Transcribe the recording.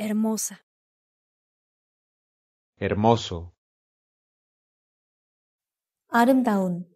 hermosa. Hermoso. Arm down.